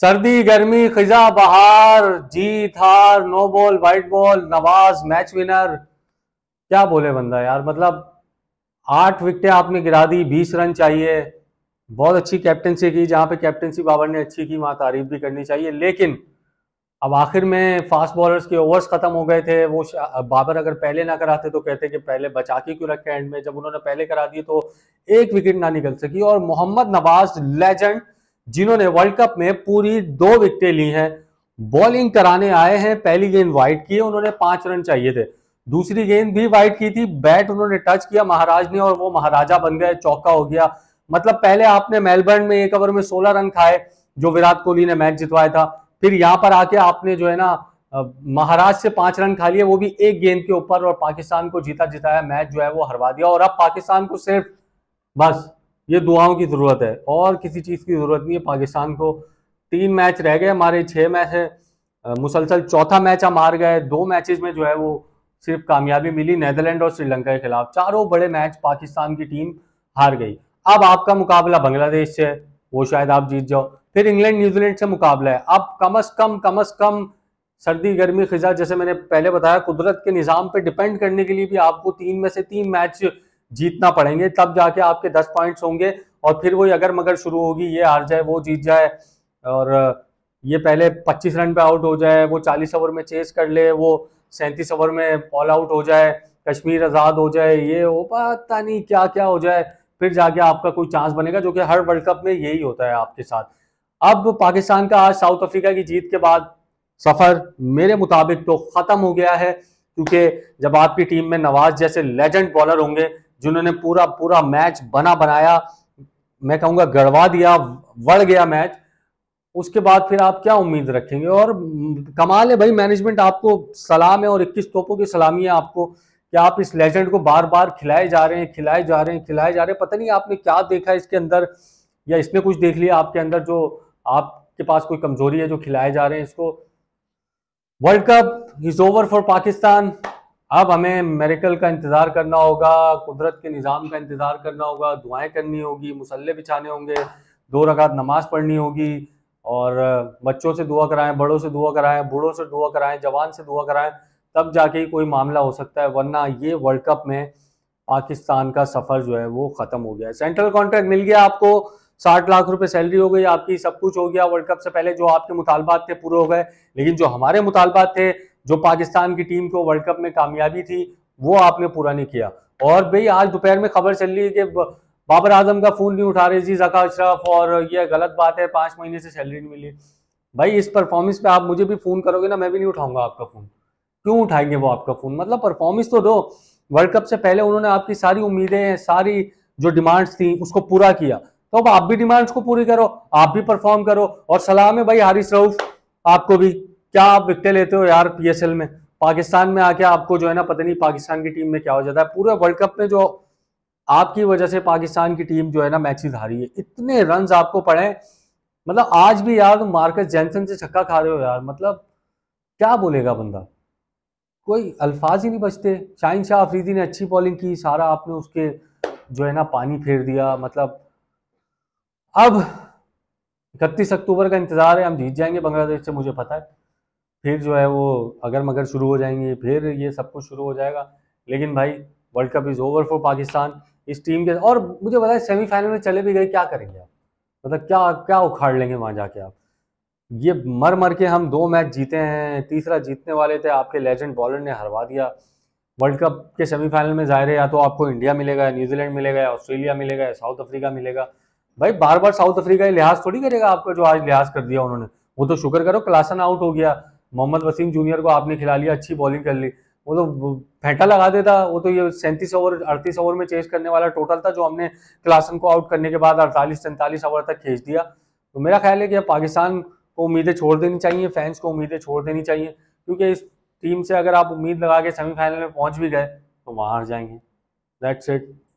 सर्दी गर्मी खिजा बहार जीत हार no ball white ball Nawaz match winner क्या बोले बंदा यार मतलब आठ विकेटें आपने गिरा दी बीस रन चाहिए बहुत अच्छी कैप्टनसी की जहां पे कैप्टनसी बाबर ने अच्छी की वहां तारीफ भी करनी चाहिए लेकिन अब आखिर में फास्ट बॉलर्स के ओवर्स खत्म हो गए थे वो बाबर अगर पहले ना कराते तो कहते कि पहले बचा के क्यों रखे एंड में जब उन्होंने पहले करा दिए तो एक विकेट ना निकल सकी और मोहम्मद नवाज लेजेंड जिन्होंने वर्ल्ड कप में पूरी दो विकटें ली हैं बॉलिंग कराने आए हैं पहली गेंद वाइट की है उन्होंने पांच रन चाहिए थे दूसरी गेंद भी वाइट की थी बैट उन्होंने टच किया महाराज ने और वो महाराजा बन गए चौका हो गया मतलब पहले आपने मेलबर्न में एक ओवर में सोलह रन खाए जो विराट कोहली ने मैच जितवाया था फिर यहां पर आके आपने जो है ना महाराज से पांच रन खा लिए वो भी एक गेंद के ऊपर और पाकिस्तान को जीता जिताया मैच जो है वो हरवा दिया और अब पाकिस्तान को सिर्फ बस ये दुआओं की ज़रूरत है और किसी चीज़ की ज़रूरत नहीं है पाकिस्तान को तीन मैच रह गए हमारे छः मैच है मुसलसल चौथा मैच हम हार गए दो मैचेज में जो है वो सिर्फ कामयाबी मिली नैदरलैंड और श्रीलंका के खिलाफ चारों बड़े मैच पाकिस्तान की टीम हार गई अब आपका मुकाबला बांग्लादेश से वो शायद आप जीत जाओ फिर इंग्लैंड न्यूजीलैंड से मुकाबला है अब कम अज कम कम अज कम सर्दी गर्मी खिजा जैसे मैंने पहले बताया कुदरत के निज़ाम पे डिपेंड करने के लिए भी आपको तीन में से तीन मैच जीतना पड़ेंगे तब जाके आपके दस पॉइंट्स होंगे और फिर वही अगर मगर शुरू होगी ये हार जाए वो जीत जाए और ये पहले 25 रन पे आउट हो जाए वो 40 ओवर में चेस कर ले वो सैंतीस ओवर में ऑल आउट हो जाए कश्मीर आज़ाद हो जाए ये हो पता नहीं क्या क्या हो जाए फिर जाके आपका कोई चांस बनेगा जो कि हर वर्ल्ड कप में यही होता है आपके साथ अब पाकिस्तान का आज साउथ अफ्रीका की जीत के बाद सफ़र मेरे मुताबिक तो ख़त्म हो गया है क्योंकि जब आपकी टीम में नवाज जैसे लेजेंड बॉलर होंगे जिन्होंने पूरा पूरा मैच बना बनाया मैं कहूँगा गड़वा दिया बढ़ गया मैच उसके बाद फिर आप क्या उम्मीद रखेंगे और कमाल है भाई मैनेजमेंट आपको सलाम है और 21 तोपों की सलामी है आपको कि आप इस लेजेंड को बार बार खिलाए जा रहे हैं खिलाए जा रहे हैं खिलाए जा रहे हैं पता नहीं आपने क्या देखा इसके अंदर या इसने कुछ देख लिया आपके अंदर जो आपके पास कोई कमजोरी है जो खिलाए जा रहे हैं इसको world cup is over for Pakistan अब हमें मेरिकल का इंतज़ार करना होगा कुदरत के निज़ाम का इंतज़ार करना होगा दुआएं करनी होगी मुसल्ले बिछाने होंगे दो रकात नमाज पढ़नी होगी और बच्चों से दुआ कराएं बड़ों से दुआ कराएं बूढ़ों से दुआ कराएं जवान से दुआ कराएं तब जाके ही कोई मामला हो सकता है वरना ये वर्ल्ड कप में पाकिस्तान का सफ़र जो है वो ख़त्म हो गया है सेंट्रल कॉन्ट्रैक्ट मिल गया आपको साठ लाख रुपए सैलरी हो गई आपकी सब कुछ हो गया वर्ल्ड कप से पहले जो आपके मुतालबात थे पूरे हो गए लेकिन जो हमारे मुतालबात थे जो पाकिस्तान की टीम को वर्ल्ड कप में कामयाबी थी वो आपने पूरा नहीं किया और भाई आज दोपहर में खबर चल रही है कि बाबर आजम का फोन नहीं उठा रहे जी जका अशरफ और ये गलत बात है पांच महीने से सैलरी नहीं मिली भाई इस परफॉर्मेंस पे आप मुझे भी फ़ोन करोगे ना मैं भी नहीं उठाऊंगा आपका फ़ोन क्यों उठाएंगे वो आपका फ़ोन मतलब परफॉर्मेंस तो दो वर्ल्ड कप से पहले उन्होंने आपकी सारी उम्मीदें सारी जो डिमांड्स थी उसको पूरा किया तो अब आप भी डिमांड्स को पूरी करो आप भी परफॉर्म करो और सलाम है भाई हारिस रऊफ आपको भी क्या आप विकटें लेते हो यार पी में पाकिस्तान में आके आपको जो है ना पता नहीं पाकिस्तान की टीम में क्या हो जाता है पूरे वर्ल्ड कप में जो आपकी वजह से पाकिस्तान की टीम जो है ना मैचेस हारी है इतने रन आपको पड़े मतलब आज भी यार मार्कस जैनसन से छक्का खा रहे हो यार मतलब क्या बोलेगा बंदा कोई अल्फाज ही नहीं बचते शाहिन शाह अफरीदी ने अच्छी बॉलिंग की सारा आपने उसके जो है ना पानी फेर दिया मतलब अब इकतीस अक्टूबर का इंतजार है हम जीत जाएंगे बांग्लादेश से मुझे पता है फिर जो है वो अगर मगर शुरू हो जाएंगे फिर ये सब कुछ शुरू हो जाएगा लेकिन भाई world cup is over for Pakistan इस टीम के और मुझे पता है सेमीफाइनल में चले भी गए क्या करेंगे आप मतलब क्या क्या उखाड़ लेंगे वहाँ जाके आप ये मर मर के हम दो मैच जीते हैं तीसरा जीतने वाले थे आपके लेजेंड बॉलर ने हरवा दिया वर्ल्ड कप के सेमीफाइनल में जाहिर है या तो आपको इंडिया मिलेगा या न्यूजीलैंड मिलेगा या ऑस्ट्रेलिया मिलेगा या साउथ अफ्रीका मिलेगा भाई बार बार साउथ अफ्रीका लिहाज थोड़ी करेगा आपका जो आज लिहाज कर दिया उन्होंने वो तो शुक्र करो क्लासन आउट हो गया मोहम्मद वसीम जूनियर को आपने खिला लिया अच्छी बॉलिंग कर ली वो तो फेंटा लगा देता वो तो ये सैंतीस ओवर अड़तीस ओवर में चेस करने वाला टोटल था जो हमने क्लासन को आउट करने के बाद अड़तालीस सैंतालीस ओवर तक खींच दिया तो मेरा ख्याल है कि अब पाकिस्तान को उम्मीदें छोड़ देनी चाहिए फैंस को उम्मीदें छोड़ देनी चाहिए क्योंकि इस टीम से अगर आप उम्मीद लगा के सेमीफाइनल में पहुंच भी गए तो वहाँ हार जाएंगे दैट्स इट